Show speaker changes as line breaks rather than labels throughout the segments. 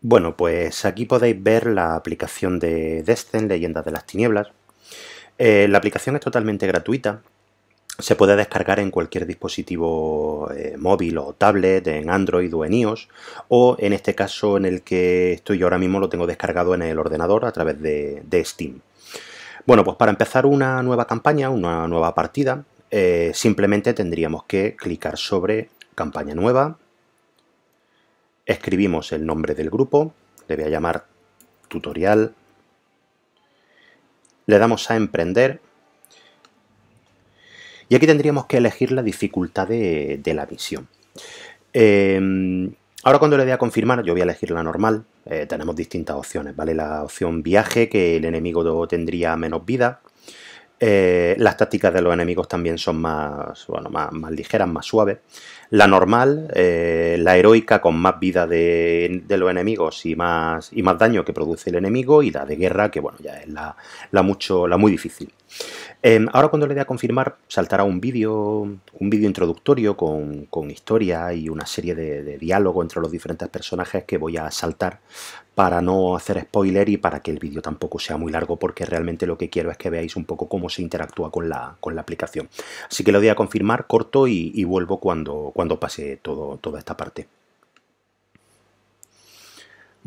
Bueno, pues aquí podéis ver la aplicación de Descent, Leyendas de las Tinieblas. Eh, la aplicación es totalmente gratuita. Se puede descargar en cualquier dispositivo eh, móvil o tablet, en Android o en iOS, o en este caso en el que estoy ahora mismo lo tengo descargado en el ordenador a través de, Steam. Bueno, pues para empezar una nueva campaña, una nueva partida, eh, simplemente tendríamos que clicar sobre campaña nueva, Escribimos el nombre del grupo, le voy a llamar tutorial. Le damos a emprender. Y aquí tendríamos que elegir la dificultad de, la misión. Em, ahora cuando le dé a confirmar, yo voy a elegir la normal. Eh, tenemos distintas opciones, ¿vale? La opción viaje, que el enemigo tendría menos vida, eh, las tácticas de los enemigos también son más, bueno, más, ligeras, más suaves. La normal, eh, la heroica con más vida de, los enemigos y más, y más daño que produce el enemigo y la de guerra que bueno ya es la, mucho, la muy difícil. Em, ahora cuando le dé a confirmar saltará un vídeo un vídeo introductorio con, historia y una serie de, diálogo entre los diferentes personajes que voy a saltar para no hacer spoiler y para que el vídeo tampoco sea muy largo porque realmente lo que quiero es que veáis un poco cómo se interactúa con la, aplicación. Así que lo doy a confirmar corto y, y vuelvo cuando, cuando pase todo, toda esta parte.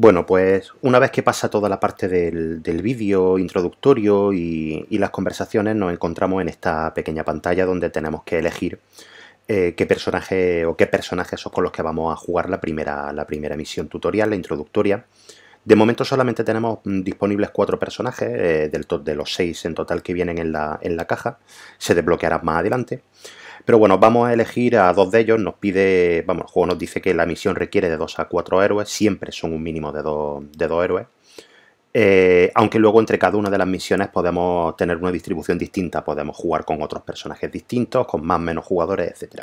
Bueno, pues una vez que pasa toda la parte del, vídeo introductorio y, las conversaciones, nos encontramos en esta pequeña pantalla donde tenemos que elegir eh, qué personaje o qué personajes son con los que vamos a jugar la primera, la primera misión tutorial, la introductoria. De momento solamente tenemos disponibles cuatro personajes, eh, del de los seis en total que vienen en la, en la caja. Se desbloquearán más adelante. Pero bueno, vamos a elegir a dos de ellos. Nos pide, vamos, el juego nos dice que la misión requiere de dos a cuatro héroes. Siempre son un mínimo de, de dos héroes. Eh, aunque luego entre cada una de las misiones podemos tener una distribución distinta, podemos jugar con otros personajes distintos, con más menos jugadores, etc.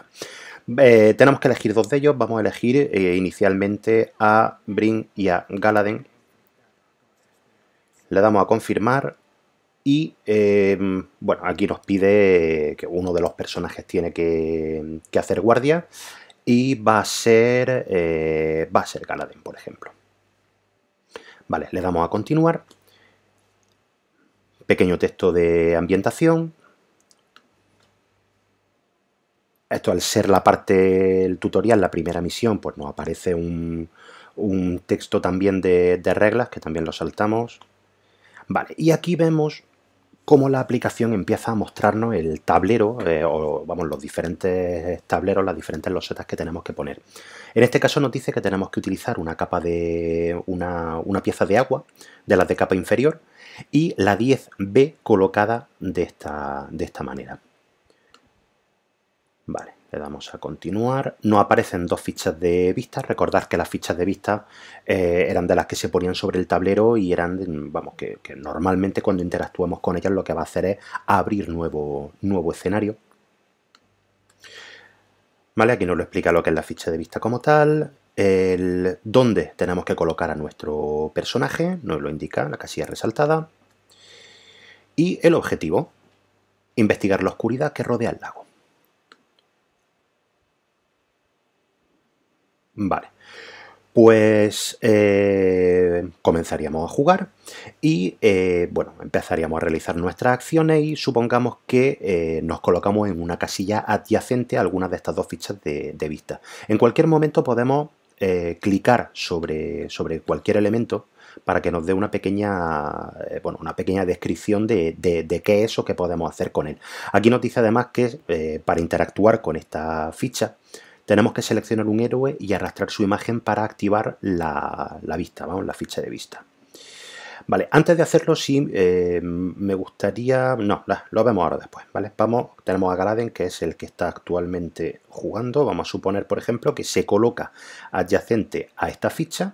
Eh, tenemos que elegir dos de ellos, vamos a elegir eh, inicialmente a Brin y a Galaden. Le damos a confirmar y em, bueno, aquí nos pide que uno de los personajes tiene que, hacer guardia y va a ser, eh, va a ser Galadén, por ejemplo. Vale, le damos a continuar. Pequeño texto de ambientación. Esto al ser la parte, el tutorial, la primera misión, pues nos aparece un, texto también de, de reglas, que también lo saltamos. Vale, y aquí vemos cómo la aplicación empieza a mostrarnos el tablero, eh, o vamos, los diferentes tableros, las diferentes losetas que tenemos que poner. En este caso nos dice que tenemos que utilizar una capa de. una, una pieza de agua, de las de capa inferior, y la 10B colocada de esta, de esta manera. Vale. Le damos a continuar. no aparecen dos fichas de vista. Recordad que las fichas de vista eh, eran de las que se ponían sobre el tablero y eran, vamos, que, normalmente cuando interactuamos con ellas lo que va a hacer es abrir nuevo, nuevo escenario. Vale, aquí nos lo explica lo que es la ficha de vista como tal el dónde tenemos que colocar a nuestro personaje, nos lo indica la casilla resaltada, y el objetivo, investigar la oscuridad que rodea el lago. Vale. Pues eh, comenzaríamos a jugar y eh, bueno, empezaríamos a realizar nuestras acciones y supongamos que eh, nos colocamos en una casilla adyacente a alguna de estas dos fichas de, vista. En cualquier momento podemos clicar sobre, sobre cualquier elemento para que nos dé una pequeña, una pequeña descripción de, qué es o qué podemos hacer con él. Aquí nos dice además que para interactuar con esta ficha tenemos que seleccionar un héroe y arrastrar su imagen para activar la, vista, la ficha de vista. Vale, antes de hacerlo si eh, me gustaría... No, lo vemos ahora después, ¿vale? Vamos, tenemos a Galaden, que es el que está actualmente jugando. Vamos a suponer, por ejemplo, que se coloca adyacente a esta ficha.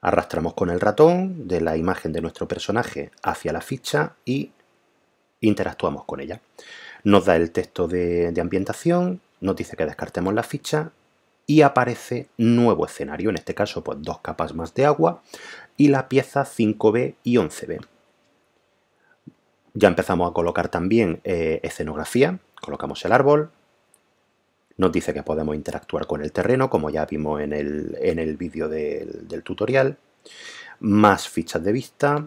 Arrastramos con el ratón de la imagen de nuestro personaje hacia la ficha y interactuamos con ella. Nos da el texto de ambientación, nos dice que descartemos la ficha y aparece nuevo escenario, en este caso pues dos capas más de agua y la pieza 5B y 11B. Ya empezamos a colocar también eh, escenografía, colocamos el árbol, nos dice que podemos interactuar con el terreno, como ya vimos en el, vídeo del tutorial, más fichas de vista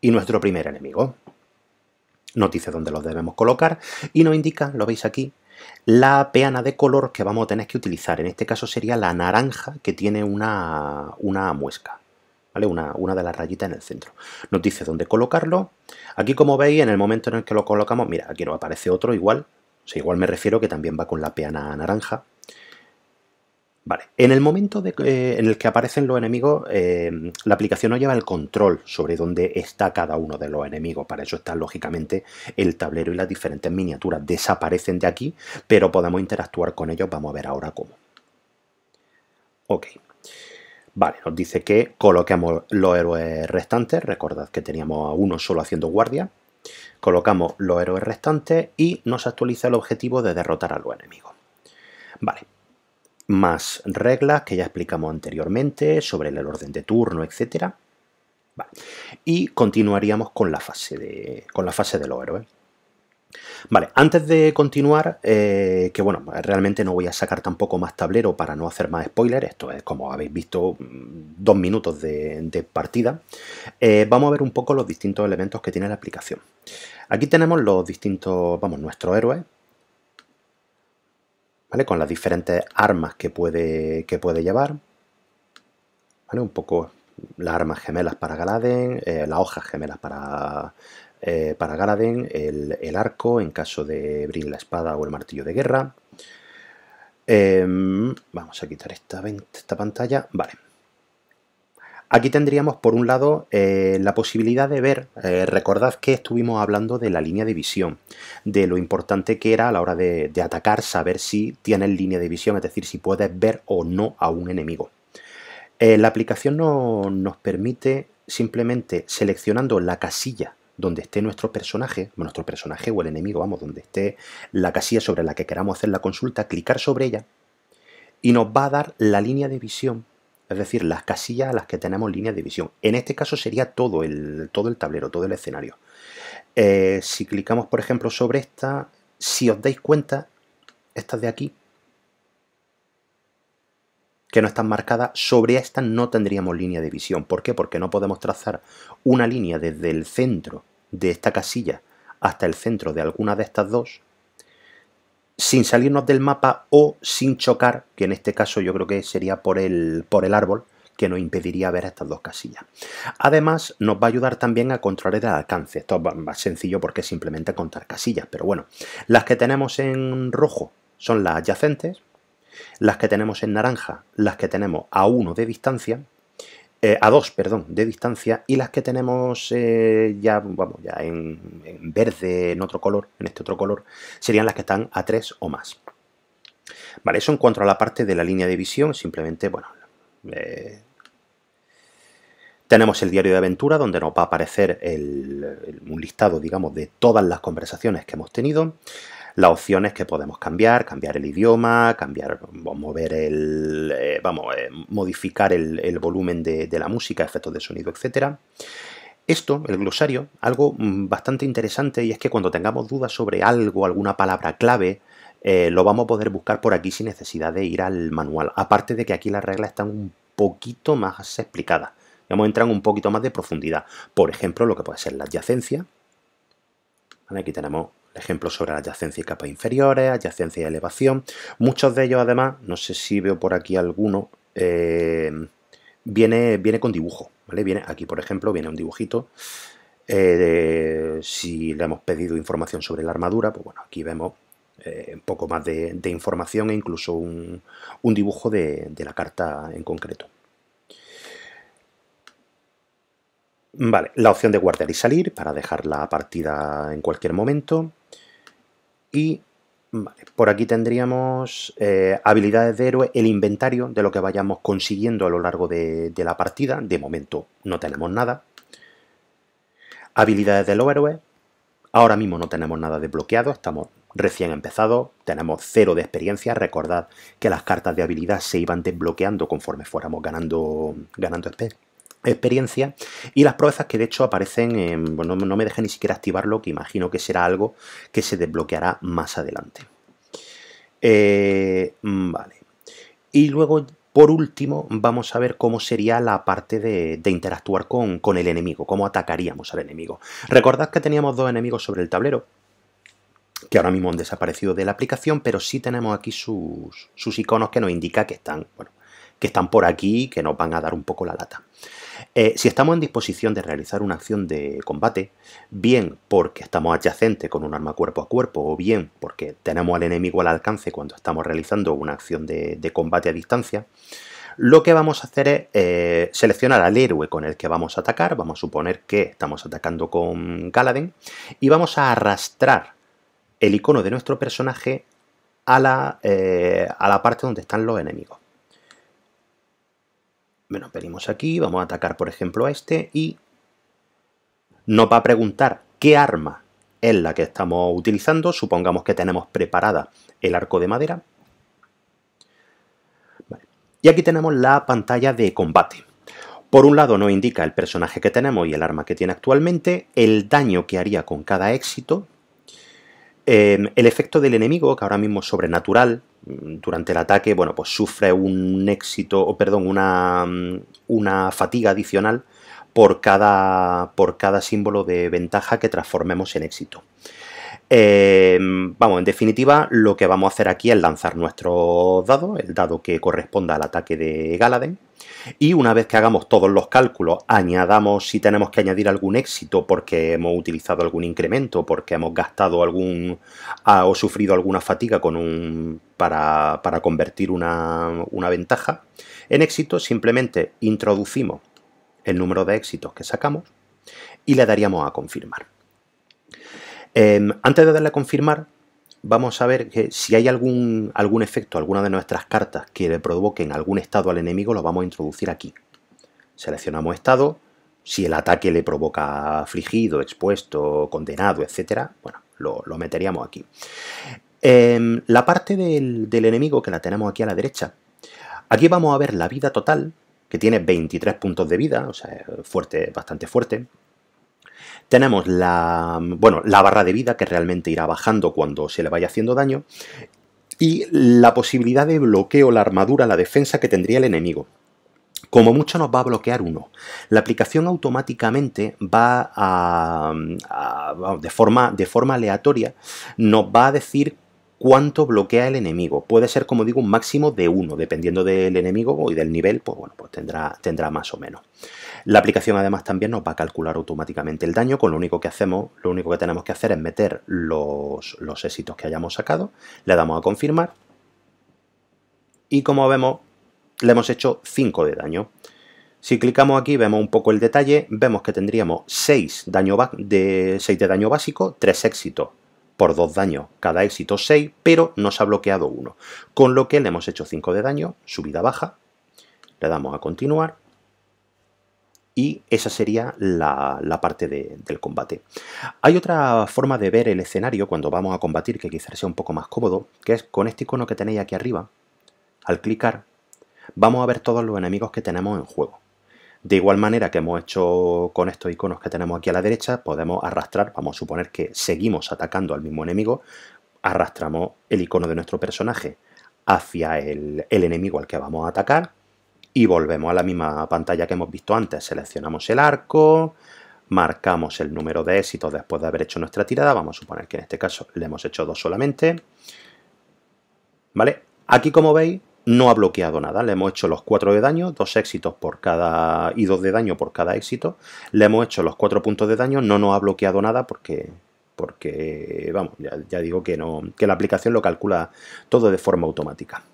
y nuestro primer enemigo nos dice dónde los debemos colocar y nos indica, lo veis aquí, la peana de color que vamos a tener que utilizar. En este caso sería la naranja que tiene una, una muesca. ¿Vale? Una, una, de las rayitas en el centro. Nos dice dónde colocarlo. Aquí, como veis, en el momento en el que lo colocamos, mira, aquí nos aparece otro igual. O sea, igual me refiero que también va con la peana naranja en el momento eh, en el que aparecen los enemigos, eh, la aplicación no lleva el control sobre dónde está cada uno de los enemigos. Para eso está, lógicamente, el tablero y las diferentes miniaturas. Desaparecen de aquí, pero podemos interactuar con ellos. Vamos a ver ahora cómo. Ok. Vale, nos dice que coloquemos los héroes restantes. Recordad que teníamos a uno solo haciendo guardia. Colocamos los héroes restantes y nos actualiza el objetivo de derrotar a los enemigos. Vale, más reglas que ya explicamos anteriormente sobre el orden de turno, etc. Y continuaríamos con la fase de, con la fase los héroes. Vale, antes de continuar, eh, que bueno, realmente no voy a sacar tampoco más tablero para no hacer más spoilers, esto es como habéis visto, mm, dos minutos de, partida, eh, vamos a ver un poco los distintos elementos que tiene la aplicación. Aquí tenemos los distintos, vamos, nuestros héroes, con las diferentes armas que puede, que puede llevar, ¿vale? Un poco las armas gemelas para Galaden, eh, las hojas gemelas para, eh, el, arco en caso de abrir la espada o el martillo de guerra. Em, vamos a quitar esta, esta pantalla. Vale. Aquí tendríamos, por un lado, eh, la posibilidad de ver, eh, recordad que estuvimos hablando de la línea de visión, de lo importante que era a la hora de, atacar saber si tienes línea de visión, es decir, si puedes ver o no a un enemigo. Eh, la aplicación nos permite simplemente seleccionando la casilla donde esté nuestro personaje, nuestro personaje o el enemigo, vamos, donde esté la casilla sobre la que queramos hacer la consulta, clicar sobre ella y nos va a dar la línea de visión es decir, las casillas a las que tenemos línea de visión. En este caso sería todo el, todo el tablero, todo el escenario. Eh, si clicamos, por ejemplo, sobre esta, si os dais cuenta, estas de aquí, que no están marcadas, sobre esta no tendríamos línea de visión. ¿Por qué? Porque no podemos trazar una línea desde el centro de esta casilla hasta el centro de alguna de estas dos sin salirnos del mapa o sin chocar, que en este caso yo creo que sería por el, por el árbol, que nos impediría ver estas dos casillas. Además, nos va a ayudar también a controlar el alcance. Esto es más sencillo porque es simplemente contar casillas, pero bueno, las que tenemos en rojo son las adyacentes, las que tenemos en naranja, las que tenemos a uno de distancia, eh, a dos, perdón, de distancia, y las que tenemos eh, ya, vamos, ya en, verde, en otro color, en este otro color, serían las que están a tres o más. Vale, eso en cuanto a la parte de la línea de visión, simplemente, bueno, eh, tenemos el diario de aventura donde nos va a aparecer un listado, digamos, de todas las conversaciones que hemos tenido las opciones que podemos cambiar, cambiar el idioma, cambiar, mover el, eh, vamos, eh, modificar el, volumen de, la música, efectos de sonido, etc. Esto, el glosario, algo mm, bastante interesante y es que cuando tengamos dudas sobre algo, alguna palabra clave, eh, lo vamos a poder buscar por aquí sin necesidad de ir al manual. Aparte de que aquí las reglas están un poquito más explicadas. a entrar un poquito más de profundidad. Por ejemplo, lo que puede ser la adyacencia. aquí tenemos ejemplos sobre adyacencia y capas inferiores, adyacencia y elevación. Muchos de ellos, además, no sé si veo por aquí alguno, eh, viene, viene con dibujo. ¿vale? Viene, aquí, por ejemplo, viene un dibujito. Eh, si le hemos pedido información sobre la armadura, pues bueno, aquí vemos eh, un poco más de, información e incluso un, dibujo de, de, la carta en concreto. Vale, la opción de guardar y salir para dejar la partida en cualquier momento. Y por aquí tendríamos eh, habilidades de héroe, el inventario de lo que vayamos consiguiendo a lo largo de, la partida. De momento no tenemos nada. Habilidades de los héroes. Ahora mismo no tenemos nada desbloqueado, estamos recién empezados, tenemos cero de experiencia. Recordad que las cartas de habilidad se iban desbloqueando conforme fuéramos ganando, ganando, experiencia y las proezas que de hecho aparecen, no me deja ni siquiera activarlo, que imagino que será algo que se desbloqueará más adelante. Eh, mm, vale. Y luego, por último, vamos a ver cómo sería la parte de, interactuar con, el enemigo, cómo atacaríamos al enemigo. Recordad que teníamos dos enemigos sobre el tablero, que ahora mismo han desaparecido de la aplicación, pero sí tenemos aquí sus, iconos que nos indica que están, bueno, que están por aquí y que nos van a dar un poco la lata. Eh, si estamos en disposición de realizar una acción de combate, bien porque estamos adyacentes con un arma cuerpo a cuerpo o bien porque tenemos al enemigo al alcance cuando estamos realizando una acción de, combate a distancia, lo que vamos a hacer es eh, seleccionar al héroe con el que vamos a atacar, vamos a suponer que estamos atacando con Galadín y vamos a arrastrar el icono de nuestro personaje a la, eh, a la parte donde están los enemigos. Venimos pedimos aquí, vamos a atacar por ejemplo a este y nos va a preguntar qué arma es la que estamos utilizando. Supongamos que tenemos preparada el arco de madera. Y aquí tenemos la pantalla de combate. Por un lado nos indica el personaje que tenemos y el arma que tiene actualmente, el daño que haría con cada éxito, eh, el efecto del enemigo, que ahora mismo es sobrenatural, Mm, durante el ataque, bueno, pues sufre un éxito, o perdón, una, mm, una fatiga adicional por cada, por cada símbolo de ventaja que transformemos en éxito. Eh, vamos, en definitiva, lo que vamos a hacer aquí es lanzar nuestro dado, el dado que corresponda al ataque de Galadén y una vez que hagamos todos los cálculos, añadamos si tenemos que añadir algún éxito porque hemos utilizado algún incremento, porque hemos gastado algún ah, o sufrido alguna fatiga con un para, convertir una, ventaja en éxito, simplemente introducimos el número de éxitos que sacamos y le daríamos a confirmar. Em, antes de darle a confirmar, vamos a ver que si hay algún, algún efecto, alguna de nuestras cartas que le provoquen algún estado al enemigo, lo vamos a introducir aquí. Seleccionamos estado, si el ataque le provoca afligido, expuesto, condenado, etc., bueno, lo, meteríamos aquí. Em, la parte del, enemigo, que la tenemos aquí a la derecha, aquí vamos a ver la vida total, que tiene 23 puntos de vida, o sea, fuerte, bastante fuerte. Tenemos la, bueno, la barra de vida que realmente irá bajando cuando se le vaya haciendo daño y la posibilidad de bloqueo, la armadura, la defensa que tendría el enemigo. Como mucho nos va a bloquear uno. La aplicación automáticamente va a, de, forma, de forma aleatoria, nos va a decir cuánto bloquea el enemigo. Puede ser, como digo, un máximo de uno, dependiendo del enemigo y del nivel, pues bueno, pues tendrá, tendrá más o menos. La aplicación además también nos va a calcular automáticamente el daño, con lo único que hacemos, lo único que tenemos que hacer es meter los, éxitos que hayamos sacado, le damos a confirmar y como vemos le hemos hecho 5 de daño. Si clicamos aquí vemos un poco el detalle, vemos que tendríamos 6, daño de, 6 de daño básico, 3 éxitos por 2 daños, cada éxito 6, pero nos ha bloqueado uno. Con lo que le hemos hecho 5 de daño, subida baja, le damos a continuar y esa sería la, parte del combate. Hay otra forma de ver el escenario cuando vamos a combatir que quizás sea un poco más cómodo, que es con este icono que tenéis aquí arriba, al clicar, vamos a ver todos los enemigos que tenemos en juego. De igual manera que hemos hecho con estos iconos que tenemos aquí a la derecha, podemos arrastrar, vamos a suponer que seguimos atacando al mismo enemigo, arrastramos el icono de nuestro personaje hacia el enemigo al que vamos a atacar, y volvemos a la misma pantalla que hemos visto antes. Seleccionamos el arco, marcamos el número de éxitos después de haber hecho nuestra tirada. Vamos a suponer que en este caso le hemos hecho dos solamente. ¿Vale? Aquí, como veis, no ha bloqueado nada. Le hemos hecho los cuatro de daño, dos éxitos por cada... y dos de daño por cada éxito. Le hemos hecho los cuatro puntos de daño, no nos ha bloqueado nada porque... Porque, vamos, ya, ya digo que no, que la aplicación lo calcula todo de forma automática.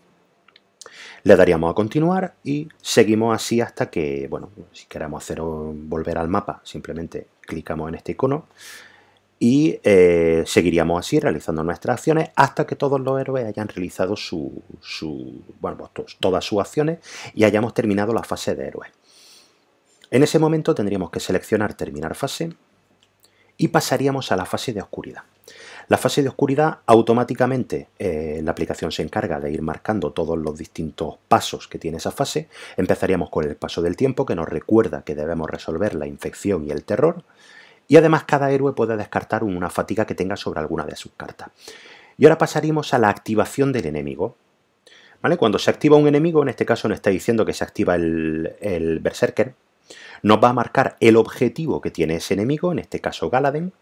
Le daríamos a continuar y seguimos así hasta que, bueno, si queremos hacer volver al mapa, simplemente clicamos en este icono y eh, seguiríamos así realizando nuestras acciones hasta que todos los héroes hayan realizado su, pues, todas sus acciones y hayamos terminado la fase de héroes. En ese momento tendríamos que seleccionar terminar fase y pasaríamos a la fase de oscuridad. La fase de oscuridad automáticamente eh, la aplicación se encarga de ir marcando todos los distintos pasos que tiene esa fase. Empezaríamos con el paso del tiempo que nos recuerda que debemos resolver la infección y el terror. Y además cada héroe puede descartar una fatiga que tenga sobre alguna de sus cartas. Y ahora pasaríamos a la activación del enemigo. ¿Vale? Cuando se activa un enemigo, en este caso nos está diciendo que se activa el berserker, nos va a marcar el objetivo que tiene ese enemigo, en este caso Galaden,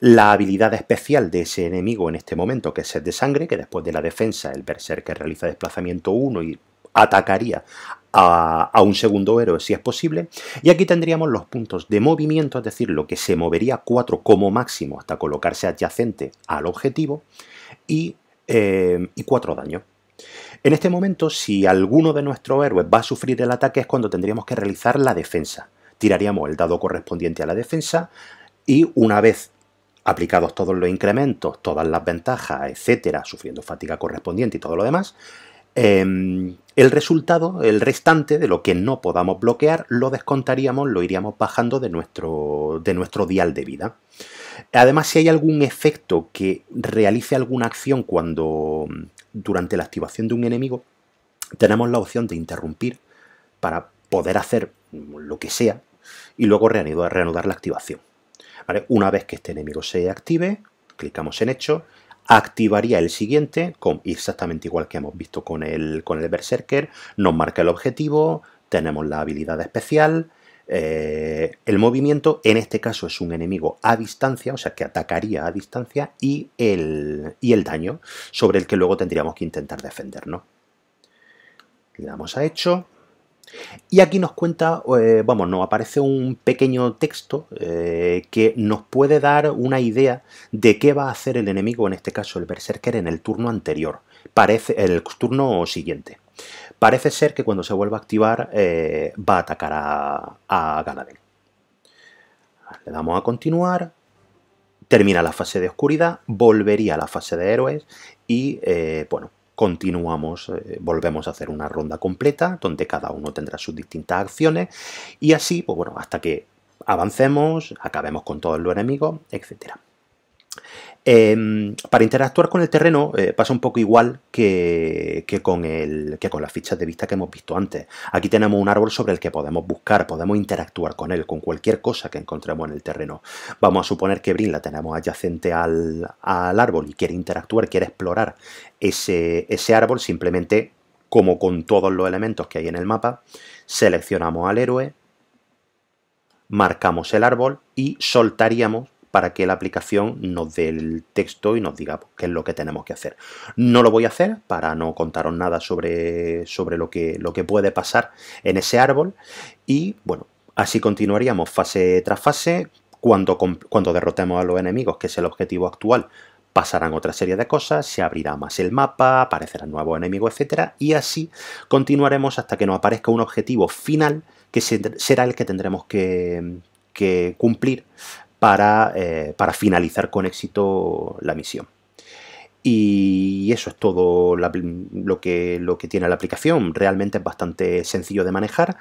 la habilidad especial de ese enemigo en este momento, que es sed de sangre, que después de la defensa el berserker realiza desplazamiento 1 y atacaría a, un segundo héroe si es posible. Y aquí tendríamos los puntos de movimiento, es decir, lo que se movería 4 como máximo hasta colocarse adyacente al objetivo y, eh, y 4 daños. En este momento, si alguno de nuestros héroes va a sufrir el ataque es cuando tendríamos que realizar la defensa tiraríamos el dado correspondiente a la defensa y una vez aplicados todos los incrementos, todas las ventajas, etcétera, sufriendo fatiga correspondiente y todo lo demás, em, el resultado, el restante de lo que no podamos bloquear, lo descontaríamos, lo iríamos bajando de nuestro, de nuestro dial de vida. Además, si hay algún efecto que realice alguna acción cuando durante la activación de un enemigo, tenemos la opción de interrumpir para poder hacer lo que sea y luego reanudar, reanudar la activación. Una vez que este enemigo se active, clicamos en hecho, activaría el siguiente, con exactamente igual que hemos visto con el, Berserker, nos marca el objetivo, tenemos la habilidad especial, eh, el movimiento, en este caso es un enemigo a distancia, o sea que atacaría a distancia, y el, y el daño sobre el que luego tendríamos que intentar defendernos. Le damos a hecho, y aquí nos cuenta, eh, vamos, nos aparece un pequeño texto eh, que nos puede dar una idea de qué va a hacer el enemigo, en este caso el berserker, en el turno anterior, parece, el turno siguiente. Parece ser que cuando se vuelva a activar eh, va a atacar a, a Le damos a continuar, termina la fase de oscuridad, volvería a la fase de héroes y, bueno, continuamos, eh, volvemos a hacer una ronda completa donde cada uno tendrá sus distintas acciones y así, pues bueno, hasta que avancemos, acabemos con todos los enemigos, etcétera. Em, para interactuar con el terreno eh, pasa un poco igual que, con las fichas de vista que hemos visto antes. Aquí tenemos un árbol sobre el que podemos buscar, podemos interactuar con él, con cualquier cosa que encontremos en el terreno. Vamos a suponer que Brin la tenemos adyacente al, árbol y quiere interactuar, quiere explorar ese árbol, simplemente como con todos los elementos que hay en el mapa, seleccionamos al héroe, marcamos el árbol y soltaríamos para que la aplicación nos dé el texto y nos diga pues, qué es lo que tenemos que hacer. No lo voy a hacer para no contaros nada sobre, sobre lo, que, lo que puede pasar en ese árbol y bueno, así continuaríamos fase tras fase. Cuando, cuando derrotemos a los enemigos, que es el objetivo actual, pasarán otra serie de cosas, se abrirá más el mapa, aparecerán nuevos enemigos, etcétera, y así continuaremos hasta que nos aparezca un objetivo final que será el que tendremos que cumplir eh, para, finalizar con éxito la misión. Y eso es todo lo, que, lo que tiene la aplicación. Realmente es bastante sencillo de manejar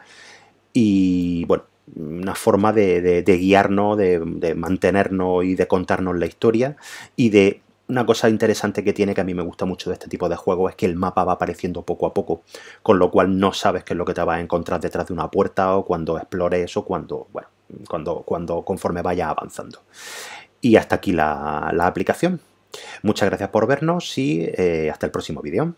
y bueno, una forma de, guiarnos, de, de, mantenernos y de contarnos la historia y de... Una cosa interesante que tiene que a mí me gusta mucho de este tipo de juego es que el mapa va apareciendo poco a poco, con lo cual no sabes qué es lo que te vas a encontrar detrás de una puerta o cuando explores o cuando, bueno, cuando, cuando conforme vaya avanzando. Y hasta aquí la, aplicación. Muchas gracias por vernos y eh, hasta el próximo vídeo.